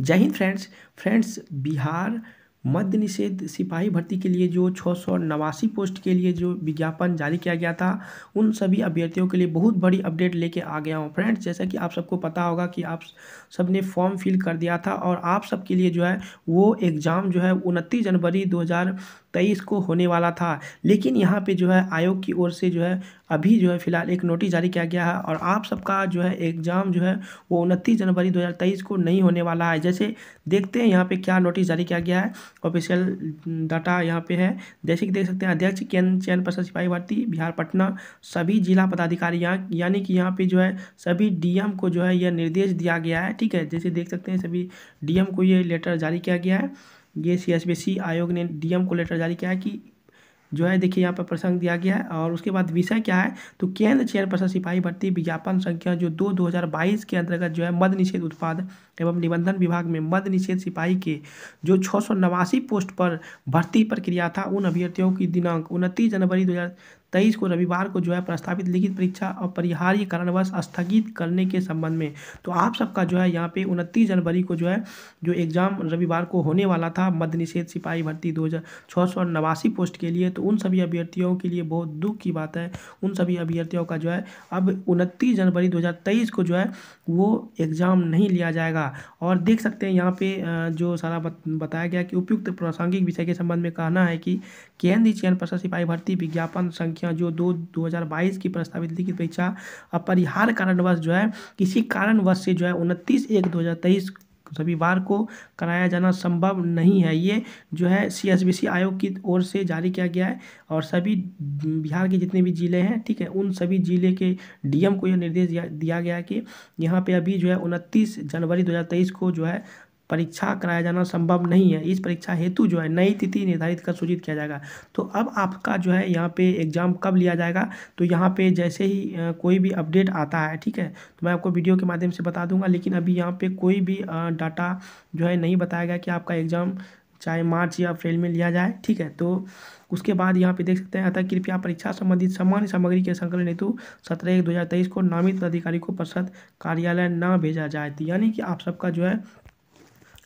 जय Hind friends friends Bihar मध्य निषेध सिपाही भर्ती के लिए जो छः पोस्ट के लिए जो विज्ञापन जारी किया गया था उन सभी अभ्यर्थियों के लिए बहुत बड़ी अपडेट लेके आ गया हूँ फ्रेंड्स जैसा कि आप सबको पता होगा कि आप सब ने फॉर्म फिल कर दिया था और आप सबके लिए जो है वो एग्ज़ाम जो है उनतीस जनवरी हज़ार तेईस को होने वाला था लेकिन यहाँ पे जो है आयोग की ओर से जो है अभी जो है फिलहाल एक नोटिस जारी किया गया है और आप सबका जो है एग्ज़ाम जो है वो उनतीस जनवरी 2023 को नहीं होने वाला है जैसे देखते हैं यहाँ पे क्या नोटिस जारी किया गया है ऑफिशियल डाटा यहाँ पे है जैसे कि देख सकते हैं अध्यक्ष केंद्र चयन प्रसाद सिपाही भर्ती बिहार पटना सभी जिला पदाधिकारी यहाँ यानी कि यहाँ पे जो है सभी डी को जो है यह निर्देश दिया गया है ठीक है जैसे देख सकते हैं सभी डीएम को ये लेटर जारी किया गया है ये सी आयोग ने डीएम को लेटर जारी किया है कि जो है देखिए यहाँ पर प्रसंग दिया गया है और उसके बाद विषय क्या है तो केंद्र चेयरपर्सन सिपाही भर्ती विज्ञापन संख्या जो दो 2022 के अंतर्गत जो है मद निषेध उत्पाद एवं निबंधन विभाग में मद निषेध सिपाही के जो छः पोस्ट पर भर्ती प्रक्रिया था उन अभ्यर्थियों की दिनांक उनतीस जनवरी दो तेईस को रविवार को जो है प्रस्तावित लिखित परीक्षा परिहार्य कारणवश स्थगित करने के संबंध में तो आप सबका जो है यहाँ पे उनतीस जनवरी को जो है जो एग्ज़ाम रविवार को होने वाला था मध्य निषेध सिपाही भर्ती दो पोस्ट के लिए तो उन सभी अभ्यर्थियों के लिए बहुत दुख की बात है उन सभी अभ्यर्थियों का जो है अब उनतीस जनवरी दो को जो है वो एग्ज़ाम नहीं लिया जाएगा और देख सकते हैं यहाँ पे जो सारा बताया गया कि उपयुक्त प्रासंगिक विषय के संबंध में कहना है कि केंद्रीय चयन प्रशासन सिपाही भर्ती विज्ञापन संख्या जो दो 2022 की प्रस्तावित लिखित परीक्षा अपरिहार कारणवश जो है किसी कारणवश से जो है उनतीस एक दो सभी बार को कराया जाना संभव नहीं है ये जो है सीएसबीसी आयोग की ओर से जारी किया गया है और सभी बिहार के जितने भी ज़िले हैं ठीक है उन सभी ज़िले के डीएम को यह निर्देश दिया गया है कि यहाँ पे अभी जो है उनतीस जनवरी 2023 को जो है परीक्षा कराया जाना संभव नहीं है इस परीक्षा हेतु जो है नई तिथि निर्धारित कर सूचित किया जाएगा तो अब आपका जो है यहाँ पे एग्ज़ाम कब लिया जाएगा तो यहाँ पे जैसे ही कोई भी अपडेट आता है ठीक है तो मैं आपको वीडियो के माध्यम से बता दूंगा लेकिन अभी यहाँ पे कोई भी डाटा जो है नहीं बताया गया कि आपका एग्ज़ाम चाहे मार्च या अप्रैल में लिया जाए ठीक है तो उसके बाद यहाँ पे देख सकते हैं अतः कृपया परीक्षा संबंधित सामान्य सामग्री के संकलन हेतु सत्रह एक दो हज़ार तेईस को नामित अधिकारी को परिषद कार्यालय न भेजा जाए तो यानी कि आप सबका जो है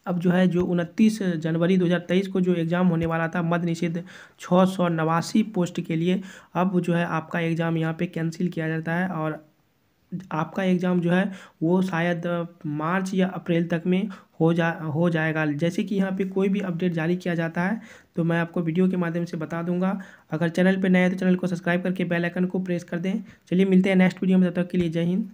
अब जो है जो उनतीस जनवरी 2023 को जो एग्ज़ाम होने वाला था मद निषेध छः पोस्ट के लिए अब जो है आपका एग्ज़ाम यहाँ पे कैंसिल किया जाता है और आपका एग्ज़ाम जो है वो शायद मार्च या अप्रैल तक में हो जा हो जाएगा जैसे कि यहाँ पे कोई भी अपडेट जारी किया जाता है तो मैं आपको वीडियो के माध्यम से बता दूंगा अगर चैनल पे नए हैं तो चैनल को सब्सक्राइब करके बेल आइकन को प्रेस कर दें चलिए मिलते हैं नेक्स्ट वीडियो में तब तक के लिए जय हिंद